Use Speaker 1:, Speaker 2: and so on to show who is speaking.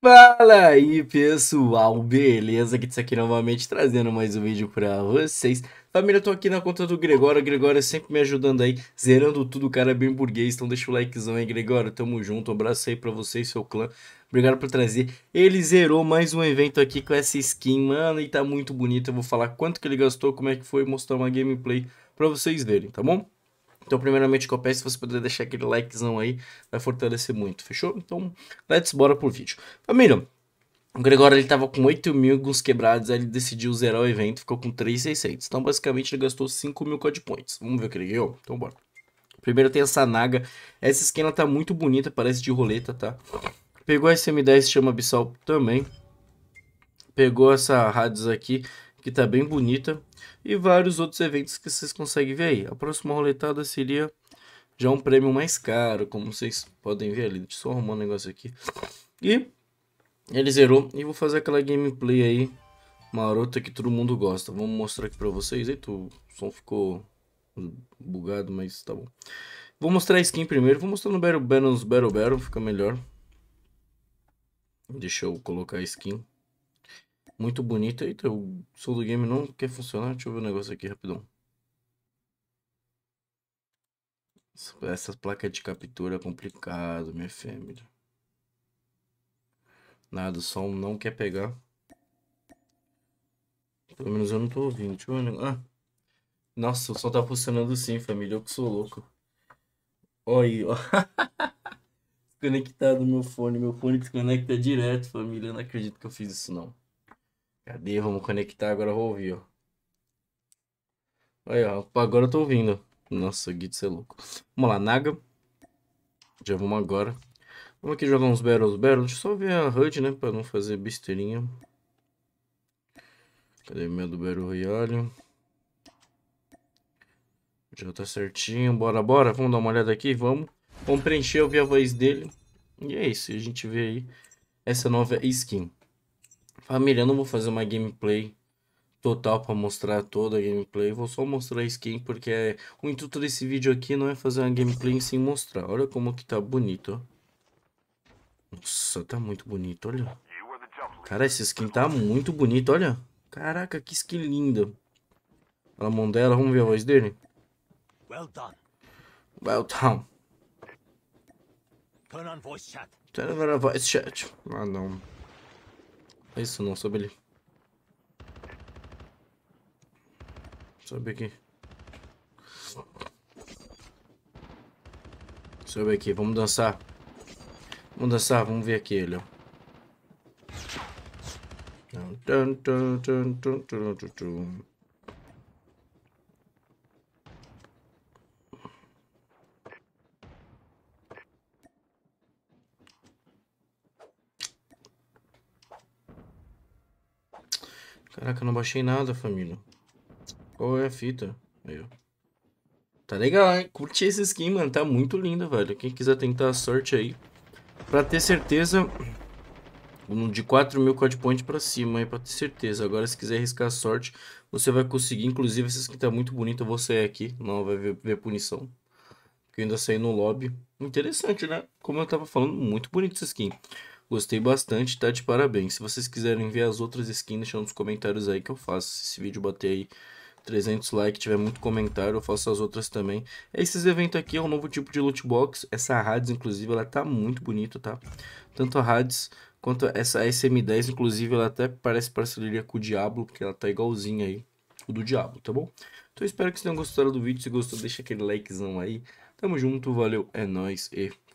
Speaker 1: Fala aí pessoal, beleza? Gits tá aqui novamente trazendo mais um vídeo pra vocês Família, eu tô aqui na conta do Gregório, o Gregório é sempre me ajudando aí Zerando tudo, cara, é bem burguês, então deixa o likezão aí Gregório, tamo junto, um abraço aí pra você e seu clã Obrigado por trazer Ele zerou mais um evento aqui com essa skin, mano, e tá muito bonito Eu vou falar quanto que ele gastou, como é que foi, mostrar uma gameplay pra vocês verem, tá bom? Então, primeiramente, o que eu peço, se é você puder deixar aquele likezão aí, vai fortalecer muito, fechou? Então, let's bora pro vídeo. Família, o Gregório ele tava com 8 mil guns quebrados, aí ele decidiu zerar o evento, ficou com 3,600. Então, basicamente, ele gastou 5 mil code points. Vamos ver o que ele ganhou? Então, bora. Primeiro tem essa Naga. Essa esquina tá muito bonita, parece de roleta, tá? Pegou a SM10 chama Abissal também. Pegou essa Hades aqui que está bem bonita, e vários outros eventos que vocês conseguem ver aí. A próxima roletada seria já um prêmio mais caro, como vocês podem ver ali. Deixa eu só arrumar um negócio aqui. E ele zerou, e vou fazer aquela gameplay aí, marota que todo mundo gosta. Vamos mostrar aqui para vocês. Eita, o som ficou bugado, mas tá bom. Vou mostrar a skin primeiro, vou mostrar no Battle Battle, nos Battle Battle, fica melhor. Deixa eu colocar a skin muito bonita. Eita, o som do game não quer funcionar. Deixa eu ver o um negócio aqui rapidão. Essas placas de captura é complicado, minha fêmea. Nada, o som não quer pegar. Pelo menos eu não tô ouvindo. Deixa eu ver o negócio. Ah. Nossa, o som tá funcionando sim, família. Eu que sou louco. Olha aí, ó. Desconectado meu fone. Meu fone desconecta direto, família. Eu não acredito que eu fiz isso, não. Cadê? Vamos conectar agora, eu vou ouvir, ó. Aí, ó, agora eu tô ouvindo. Nossa, Guido, você é louco. Vamos lá, Naga. Já vamos agora. Vamos aqui jogar uns Battles Battles. Deixa eu só ver a HUD, né? Pra não fazer besteirinha. Cadê o meu do Battle Royale? Já tá certinho. Bora, bora. Vamos dar uma olhada aqui. Vamos. Vamos preencher, ouvir a voz dele. E é isso. E a gente vê aí essa nova skin. Família, eu não vou fazer uma gameplay total para mostrar toda a gameplay. Vou só mostrar a skin porque é, o intuito desse vídeo aqui não é fazer uma gameplay sem mostrar. Olha como que tá bonito, ó. Nossa, tá muito bonito, olha. Cara, essa skin tá muito bonita, olha. Caraca, que skin linda. Olha a mão dela, vamos ver a voz dele. Well done. Well done. Turn on voice chat. Turn on voice chat. Ah, não. É isso, não, sobe ali. Sobe aqui. Sobe aqui, vamos dançar. Vamos dançar, vamos ver aqui ele, ó. Dun, dun, dun, Caraca, eu não baixei nada, família. Qual é a fita? Aí, ó. Tá legal, hein? Curte esse skin, mano. Tá muito linda, velho. Quem quiser tentar a sorte aí. Pra ter certeza... De 4 mil code points pra cima, aí, pra ter certeza. Agora, se quiser arriscar a sorte, você vai conseguir. Inclusive, essa skin tá muito bonita. Eu vou sair aqui. Não, vai ver, ver punição. Porque eu ainda saí no lobby. Interessante, né? Como eu tava falando, muito bonita essa skin. Gostei bastante, tá de parabéns. Se vocês quiserem ver as outras skins, deixa nos comentários aí que eu faço. Se esse vídeo bater aí 300 likes, tiver muito comentário, eu faço as outras também. É esses eventos aqui é um novo tipo de loot box. Essa Hades, inclusive, ela tá muito bonita, tá? Tanto a Hades quanto essa SM10, inclusive, ela até parece parceria com o Diablo, porque ela tá igualzinha aí, o do Diablo, tá bom? Então espero que vocês tenham gostado do vídeo. Se gostou, deixa aquele likezão aí. Tamo junto, valeu, é nóis e...